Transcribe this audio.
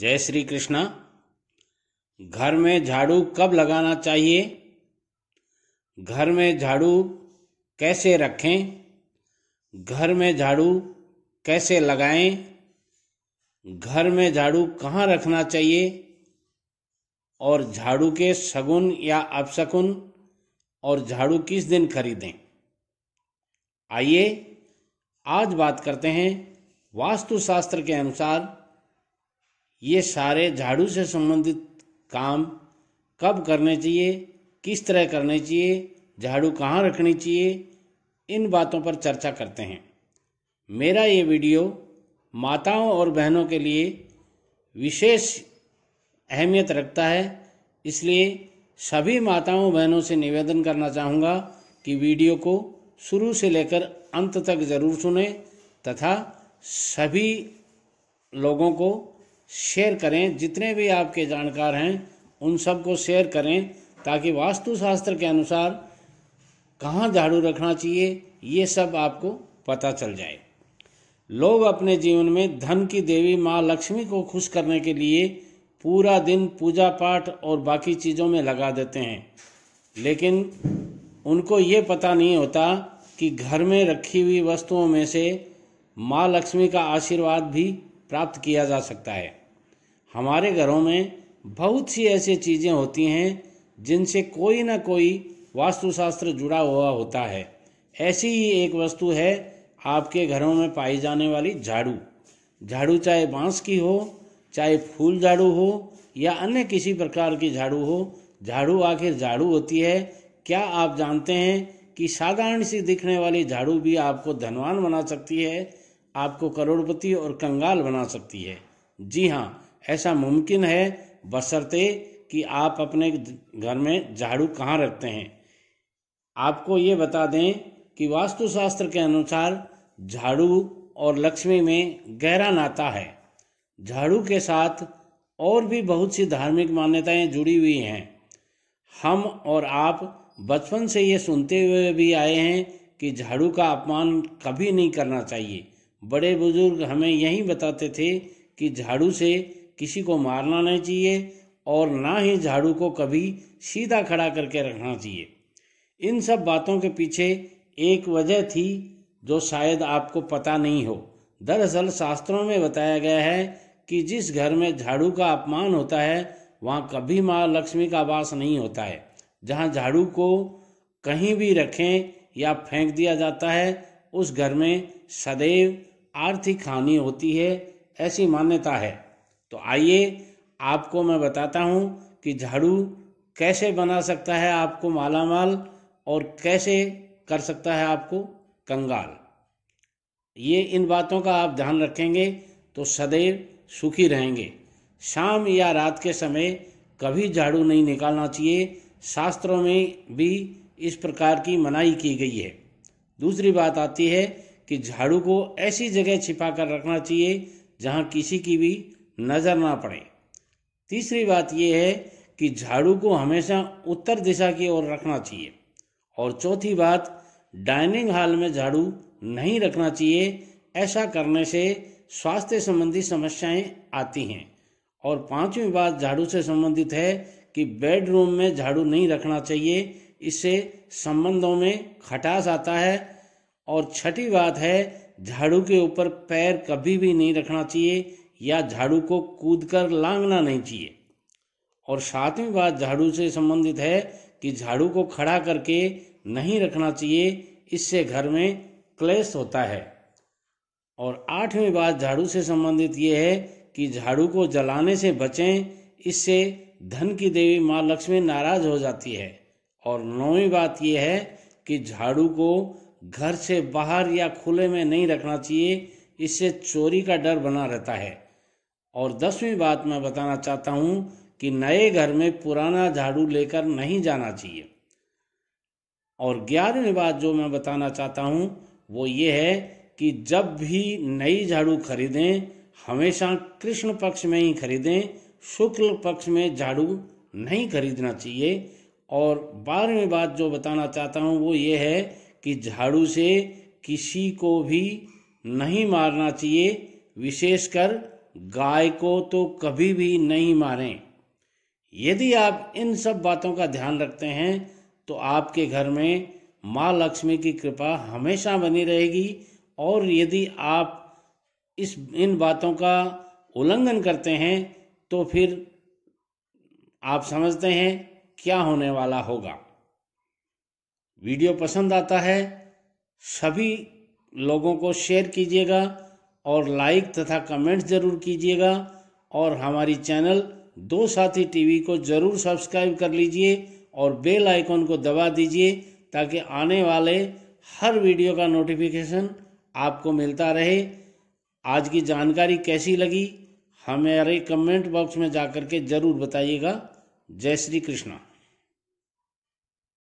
जय श्री कृष्णा घर में झाड़ू कब लगाना चाहिए घर में झाड़ू कैसे रखें घर में झाड़ू कैसे लगाएं घर में झाड़ू कहाँ रखना चाहिए और झाड़ू के सगुन या अपशकुन और झाड़ू किस दिन खरीदें आइए आज बात करते हैं वास्तुशास्त्र के अनुसार ये सारे झाड़ू से संबंधित काम कब करने चाहिए किस तरह करने चाहिए झाड़ू कहाँ रखनी चाहिए इन बातों पर चर्चा करते हैं मेरा ये वीडियो माताओं और बहनों के लिए विशेष अहमियत रखता है इसलिए सभी माताओं बहनों से निवेदन करना चाहूँगा कि वीडियो को शुरू से लेकर अंत तक ज़रूर सुने तथा सभी लोगों को शेयर करें जितने भी आपके जानकार हैं उन सबको शेयर करें ताकि वास्तु शास्त्र के अनुसार कहाँ झाड़ू रखना चाहिए ये सब आपको पता चल जाए लोग अपने जीवन में धन की देवी माँ लक्ष्मी को खुश करने के लिए पूरा दिन पूजा पाठ और बाकी चीज़ों में लगा देते हैं लेकिन उनको ये पता नहीं होता कि घर में रखी हुई वस्तुओं में से माँ लक्ष्मी का आशीर्वाद भी प्राप्त किया जा सकता है हमारे घरों में बहुत सी ऐसी चीज़ें होती हैं जिनसे कोई ना कोई वास्तुशास्त्र जुड़ा हुआ होता है ऐसी ही एक वस्तु है आपके घरों में पाई जाने वाली झाड़ू झाड़ू चाहे बांस की हो चाहे फूल झाड़ू हो या अन्य किसी प्रकार की झाड़ू हो झाड़ू आखिर झाड़ू होती है क्या आप जानते हैं कि साधारण सी दिखने वाली झाड़ू भी आपको धनवान बना सकती है आपको करोड़पति और कंगाल बना सकती है जी हाँ ऐसा मुमकिन है बसरते कि आप अपने घर में झाड़ू कहाँ रखते हैं आपको ये बता दें कि वास्तुशास्त्र के अनुसार झाड़ू और लक्ष्मी में गहरा नाता है झाड़ू के साथ और भी बहुत सी धार्मिक मान्यताएं जुड़ी हुई हैं हम और आप बचपन से ये सुनते हुए भी आए हैं कि झाड़ू का अपमान कभी नहीं करना चाहिए बड़े बुजुर्ग हमें यही बताते थे कि झाड़ू से किसी को मारना नहीं चाहिए और ना ही झाड़ू को कभी सीधा खड़ा करके रखना चाहिए इन सब बातों के पीछे एक वजह थी जो शायद आपको पता नहीं हो दरअसल शास्त्रों में बताया गया है कि जिस घर में झाड़ू का अपमान होता है वहाँ कभी माँ लक्ष्मी का वास नहीं होता है जहाँ झाड़ू को कहीं भी रखें या फेंक दिया जाता है उस घर में सदैव आर्थिक हानि होती है ऐसी मान्यता है तो आइए आपको मैं बताता हूँ कि झाड़ू कैसे बना सकता है आपको माला माल और कैसे कर सकता है आपको कंगाल ये इन बातों का आप ध्यान रखेंगे तो सदैव सुखी रहेंगे शाम या रात के समय कभी झाड़ू नहीं निकालना चाहिए शास्त्रों में भी इस प्रकार की मनाही की गई है दूसरी बात आती है कि झाड़ू को ऐसी जगह छिपा कर रखना चाहिए जहाँ किसी की भी नज़र ना पड़े तीसरी बात यह है कि झाड़ू को हमेशा उत्तर दिशा की ओर रखना चाहिए और चौथी बात डाइनिंग हॉल में झाड़ू नहीं रखना चाहिए ऐसा करने से स्वास्थ्य संबंधी समस्याएं आती हैं और पांचवी बात झाड़ू से संबंधित है कि बेडरूम में झाड़ू नहीं रखना चाहिए इससे संबंधों में खटास आता है और छठी बात है झाड़ू के ऊपर पैर कभी भी नहीं रखना चाहिए या झाड़ू को कूद कर लांगना नहीं चाहिए और सातवीं बात झाड़ू से संबंधित है कि झाड़ू को खड़ा करके नहीं रखना चाहिए इससे घर में क्लेश होता है और आठवीं बात झाड़ू से संबंधित ये है कि झाड़ू को जलाने से बचें इससे धन की देवी माँ लक्ष्मी नाराज हो जाती है और नौवीं बात यह है कि झाड़ू को घर से बाहर या खुले में नहीं रखना चाहिए इससे चोरी का डर बना रहता है और दसवीं बात मैं बताना चाहता हूँ कि नए घर में पुराना झाड़ू लेकर नहीं जाना चाहिए और ग्यारहवीं बात जो मैं बताना चाहता हूँ वो ये है कि जब भी नई झाड़ू खरीदें हमेशा कृष्ण पक्ष में ही खरीदें शुक्ल पक्ष में झाड़ू नहीं खरीदना चाहिए और बारहवीं बात जो बताना चाहता हूँ वो ये है कि झाड़ू से किसी को भी नहीं मारना चाहिए विशेषकर गाय को तो कभी भी नहीं मारें यदि आप इन सब बातों का ध्यान रखते हैं तो आपके घर में माँ लक्ष्मी की कृपा हमेशा बनी रहेगी और यदि आप इस इन बातों का उल्लंघन करते हैं तो फिर आप समझते हैं क्या होने वाला होगा वीडियो पसंद आता है सभी लोगों को शेयर कीजिएगा और लाइक तथा कमेंट ज़रूर कीजिएगा और हमारी चैनल दो साथी टीवी को ज़रूर सब्सक्राइब कर लीजिए और बेल आइकॉन को दबा दीजिए ताकि आने वाले हर वीडियो का नोटिफिकेशन आपको मिलता रहे आज की जानकारी कैसी लगी हमारे कमेंट बॉक्स में जाकर के ज़रूर बताइएगा जय श्री कृष्णा